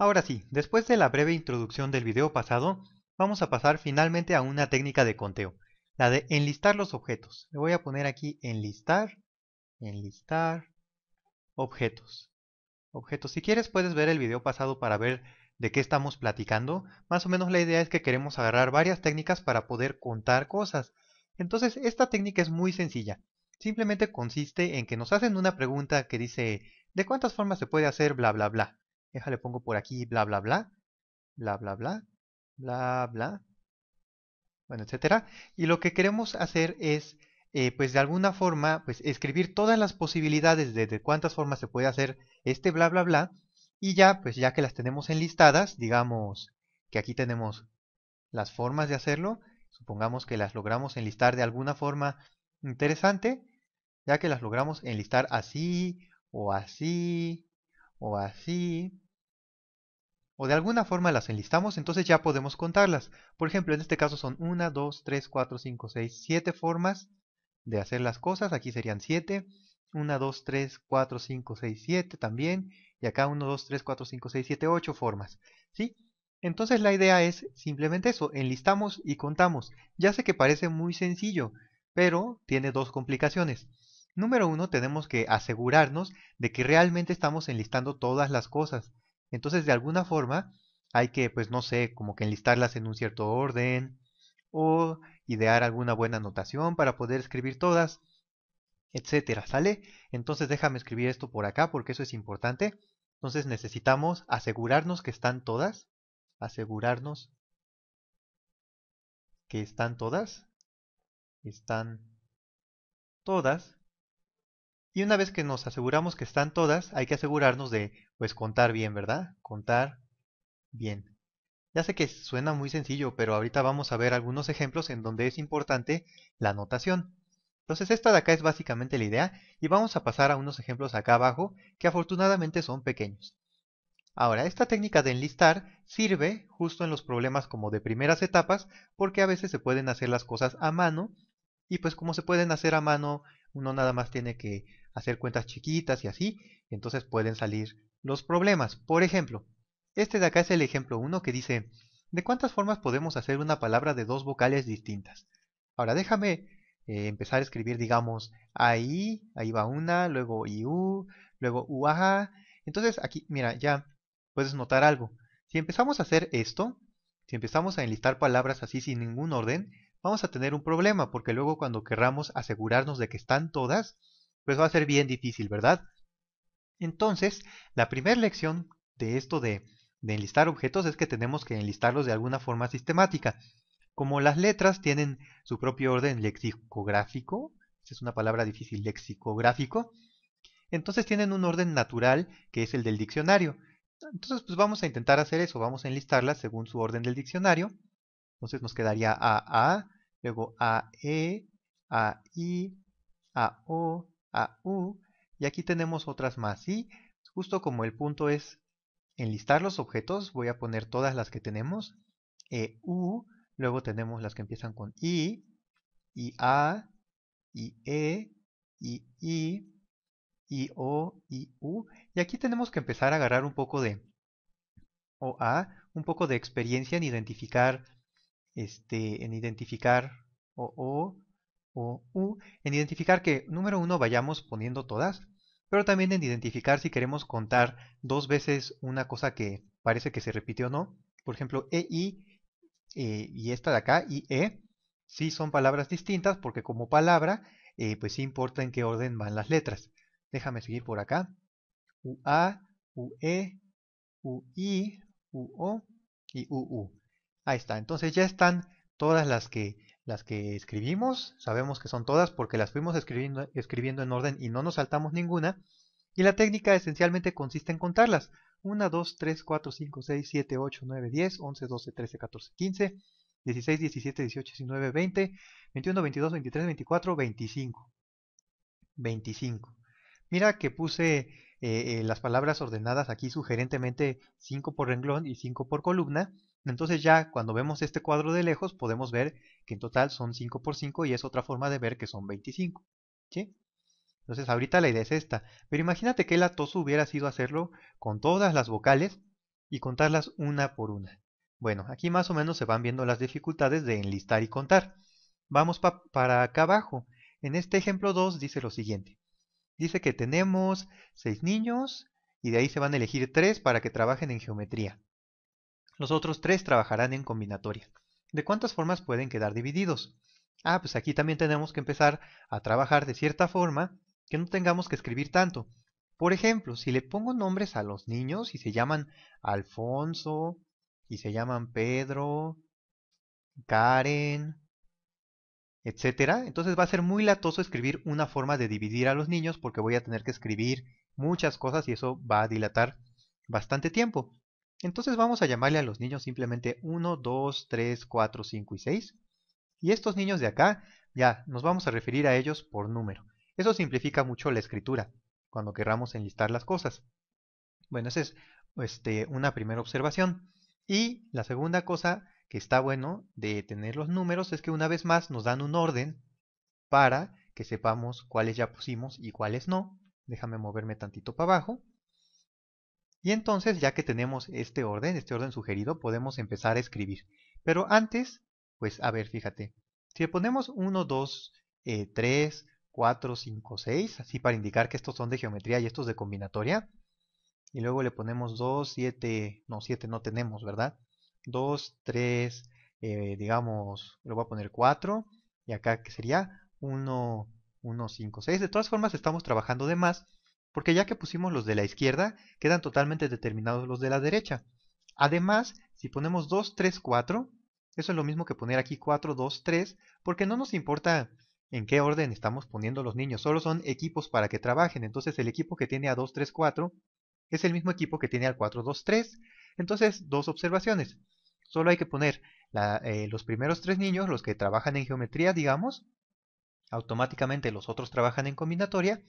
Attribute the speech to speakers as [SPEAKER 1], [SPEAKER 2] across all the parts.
[SPEAKER 1] Ahora sí, después de la breve introducción del video pasado, vamos a pasar finalmente a una técnica de conteo, la de enlistar los objetos. Le voy a poner aquí enlistar, enlistar, objetos. Objetos, si quieres puedes ver el video pasado para ver de qué estamos platicando. Más o menos la idea es que queremos agarrar varias técnicas para poder contar cosas. Entonces esta técnica es muy sencilla. Simplemente consiste en que nos hacen una pregunta que dice ¿de cuántas formas se puede hacer bla bla bla? le pongo por aquí, bla, bla, bla, bla, bla, bla, bla, bla, bueno, etcétera. Y lo que queremos hacer es, eh, pues de alguna forma, pues escribir todas las posibilidades de, cuántas formas se puede hacer este bla, bla, bla. Y ya, pues ya que las tenemos enlistadas, digamos que aquí tenemos las formas de hacerlo. Supongamos que las logramos enlistar de alguna forma interesante, ya que las logramos enlistar así, o así, o así, o de alguna forma las enlistamos, entonces ya podemos contarlas. Por ejemplo, en este caso son 1, 2, 3, 4, 5, 6, 7 formas de hacer las cosas. Aquí serían 7. 1, 2, 3, 4, 5, 6, 7 también. Y acá 1, 2, 3, 4, 5, 6, 7, 8 formas. ¿Sí? Entonces la idea es simplemente eso, enlistamos y contamos. Ya sé que parece muy sencillo, pero tiene dos complicaciones. Número 1, tenemos que asegurarnos de que realmente estamos enlistando todas las cosas. Entonces, de alguna forma, hay que, pues no sé, como que enlistarlas en un cierto orden o idear alguna buena anotación para poder escribir todas, etcétera, ¿sale? Entonces déjame escribir esto por acá porque eso es importante. Entonces necesitamos asegurarnos que están todas, asegurarnos que están todas, están todas, y una vez que nos aseguramos que están todas, hay que asegurarnos de, pues, contar bien, ¿verdad? Contar bien. Ya sé que suena muy sencillo, pero ahorita vamos a ver algunos ejemplos en donde es importante la notación. Entonces esta de acá es básicamente la idea y vamos a pasar a unos ejemplos acá abajo que afortunadamente son pequeños. Ahora, esta técnica de enlistar sirve justo en los problemas como de primeras etapas porque a veces se pueden hacer las cosas a mano y pues como se pueden hacer a mano uno nada más tiene que hacer cuentas chiquitas y así, entonces pueden salir los problemas. Por ejemplo, este de acá es el ejemplo 1 que dice, ¿de cuántas formas podemos hacer una palabra de dos vocales distintas? Ahora déjame eh, empezar a escribir, digamos, ahí, ahí va una, luego iu, luego uaja. Entonces aquí, mira, ya puedes notar algo. Si empezamos a hacer esto, si empezamos a enlistar palabras así sin ningún orden, vamos a tener un problema, porque luego cuando querramos asegurarnos de que están todas, pues va a ser bien difícil, ¿verdad? Entonces, la primera lección de esto de, enlistar objetos es que tenemos que enlistarlos de alguna forma sistemática. Como las letras tienen su propio orden lexicográfico, esa es una palabra difícil, lexicográfico, entonces tienen un orden natural que es el del diccionario. Entonces, pues vamos a intentar hacer eso, vamos a enlistarlas según su orden del diccionario. Entonces nos quedaría AA, luego AE, AI, AO, a U y aquí tenemos otras más y justo como el punto es enlistar los objetos, voy a poner todas las que tenemos, e, U, luego tenemos las que empiezan con I, i, A, i, E, i, I, y O, i, U, y aquí tenemos que empezar a agarrar un poco de o A, un poco de experiencia en identificar este en identificar o O o u, en identificar que, número uno, vayamos poniendo todas, pero también en identificar si queremos contar dos veces una cosa que parece que se repite o no. Por ejemplo, e, i eh, y esta de acá, i, e, sí son palabras distintas porque como palabra, eh, pues importa en qué orden van las letras. Déjame seguir por acá. u-a, u-e, u-i, u-o y u-u. Ahí está. Entonces ya están todas las que las que escribimos, sabemos que son todas porque las fuimos escribiendo, en orden y no nos saltamos ninguna. Y la técnica esencialmente consiste en contarlas. 1, 2, 3, 4, 5, 6, 7, 8, 9, 10, 11, 12, 13, 14, 15, 16, 17, 18, 19, 20, 21, 22, 23, 24, 25. 25. Mira que puse eh, eh, las palabras ordenadas aquí sugerentemente 5 por renglón y 5 por columna entonces ya cuando vemos este cuadro de lejos podemos ver que en total son 5 por 5 y es otra forma de ver que son 25. ¿sí? Entonces ahorita la idea es esta. Pero imagínate que el atoso hubiera sido hacerlo con todas las vocales y contarlas una por una. Bueno, aquí más o menos se van viendo las dificultades de enlistar y contar. Vamos para acá abajo. En este ejemplo 2 dice lo siguiente. Dice que tenemos 6 niños y de ahí se van a elegir 3 para que trabajen en geometría. Los otros tres trabajarán en combinatoria. ¿De cuántas formas pueden quedar divididos? Ah, pues aquí también tenemos que empezar a trabajar de cierta forma que no tengamos que escribir tanto. Por ejemplo, si le pongo nombres a los niños y se llaman Alfonso, y se llaman Pedro, Karen, etcétera, entonces va a ser muy latoso escribir una forma de dividir a los niños porque voy a tener que escribir muchas cosas y eso va a dilatar bastante tiempo. Entonces vamos a llamarle a los niños simplemente 1, 2, 3, 4, 5 y 6. Y estos niños de acá, ya nos vamos a referir a ellos por número. Eso simplifica mucho la escritura, cuando querramos enlistar las cosas. Bueno, esa es este, una primera observación. Y la segunda cosa que está bueno de tener los números es que una vez más nos dan un orden para que sepamos cuáles ya pusimos y cuáles no. Déjame moverme tantito para abajo. Y entonces, ya que tenemos este orden, este orden sugerido, podemos empezar a escribir. Pero antes, pues a ver, fíjate, si le ponemos 1, 2, 3, 4, 5, 6, así para indicar que estos son de geometría y estos de combinatoria, y luego le ponemos 2, 7, no, 7 no tenemos, ¿verdad? 2, 3, eh, digamos, le voy a poner 4, y acá que sería 1, 1, 5, 6. De todas formas, estamos trabajando de más, porque ya que pusimos los de la izquierda, quedan totalmente determinados los de la derecha. Además, si ponemos 2, 3, 4, eso es lo mismo que poner aquí 4, 2, 3, porque no nos importa en qué orden estamos poniendo los niños, solo son equipos para que trabajen, entonces el equipo que tiene a 2, 3, 4 es el mismo equipo que tiene al 4, 2, 3, entonces dos observaciones, solo hay que poner eh, los primeros tres niños, los que trabajan en geometría, digamos, automáticamente los otros trabajan en combinatoria,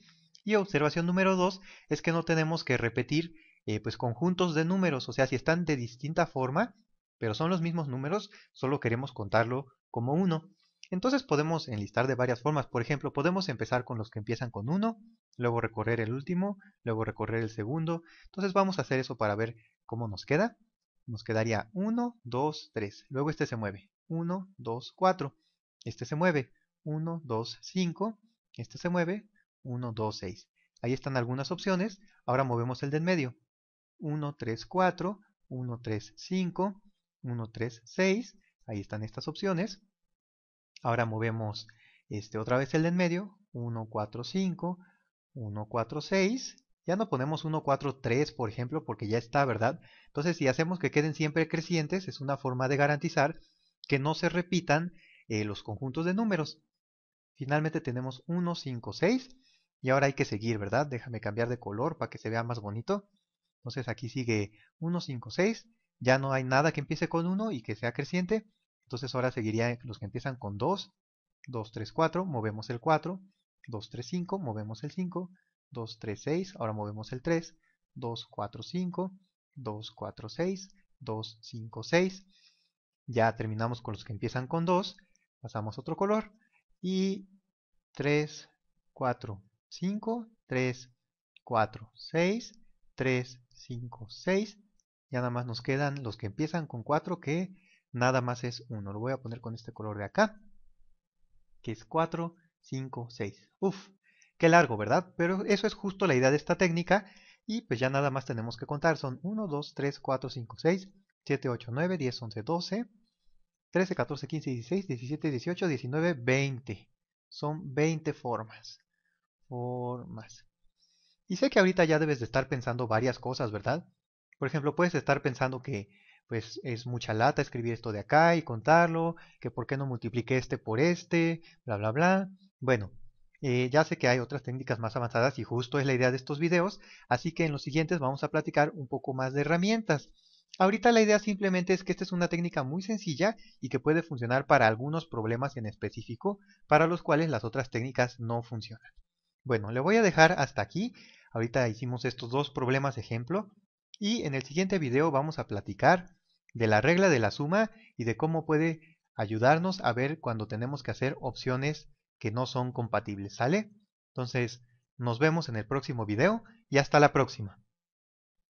[SPEAKER 1] y observación número 2 es que no tenemos que repetir eh, pues conjuntos de números, o sea, si están de distinta forma, pero son los mismos números, solo queremos contarlo como uno Entonces podemos enlistar de varias formas, por ejemplo, podemos empezar con los que empiezan con 1, luego recorrer el último, luego recorrer el segundo, entonces vamos a hacer eso para ver cómo nos queda. Nos quedaría 1, 2, 3, luego este se mueve, 1, 2, 4, este se mueve, 1, 2, 5, este se mueve, 1, 2, 6. Ahí están algunas opciones. Ahora movemos el del medio. 1, 3, 4, 1, 3, 5, 1, 3, 6. Ahí están estas opciones. Ahora movemos este otra vez el del medio. 1, 4, 5, 1, 4, 6. Ya no ponemos 1, 4, 3, por ejemplo, porque ya está, ¿verdad? Entonces, si hacemos que queden siempre crecientes, es una forma de garantizar que no se repitan eh, los conjuntos de números. Finalmente tenemos 1, 5, 6. Y ahora hay que seguir, ¿verdad? Déjame cambiar de color para que se vea más bonito. Entonces aquí sigue 1, 5, 6. Ya no hay nada que empiece con 1 y que sea creciente. Entonces ahora seguiría los que empiezan con 2, 2, 3, 4, movemos el 4, 2, 3, 5, movemos el 5, 2, 3, 6, ahora movemos el 3, 2, 4, 5, 2, 4, 6, 2, 5, 6. Ya terminamos con los que empiezan con 2, pasamos otro color y 3, 4, 5, 3, 4, 6, 3, 5, 6. Ya nada más nos quedan los que empiezan con 4 que nada más es 1. Lo voy a poner con este color de acá, que es 4, 5, 6. Uf, qué largo, ¿verdad? Pero eso es justo la idea de esta técnica. Y pues ya nada más tenemos que contar. Son 1, 2, 3, 4, 5, 6, 7, 8, 9, 10, 11, 12, 13, 14, 15, 16, 17, 18, 19, 20. Son 20 formas más Y sé que ahorita ya debes de estar pensando varias cosas, ¿verdad? Por ejemplo, puedes estar pensando que pues es mucha lata escribir esto de acá y contarlo, que por qué no multipliqué este por este, bla, bla, bla. Bueno, eh, ya sé que hay otras técnicas más avanzadas y justo es la idea de estos videos, así que en los siguientes vamos a platicar un poco más de herramientas. Ahorita la idea simplemente es que esta es una técnica muy sencilla y que puede funcionar para algunos problemas en específico para los cuales las otras técnicas no funcionan. Bueno, le voy a dejar hasta aquí. Ahorita hicimos estos dos problemas ejemplo y en el siguiente video vamos a platicar de la regla de la suma y de cómo puede ayudarnos a ver cuando tenemos que hacer opciones que no son compatibles, ¿sale? Entonces, nos vemos en el próximo video y hasta la próxima.